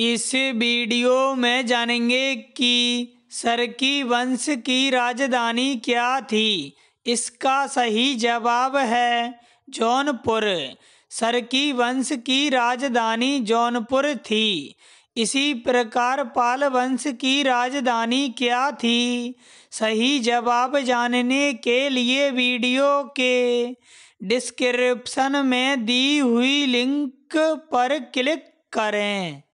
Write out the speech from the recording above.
इस वीडियो में जानेंगे कि सरकी वंश की राजधानी क्या थी इसका सही जवाब है जौनपुर सरकी वंश की राजधानी जौनपुर थी इसी प्रकार पाल वंश की राजधानी क्या थी सही जवाब जानने के लिए वीडियो के डिस्क्रिप्शन में दी हुई लिंक पर क्लिक करें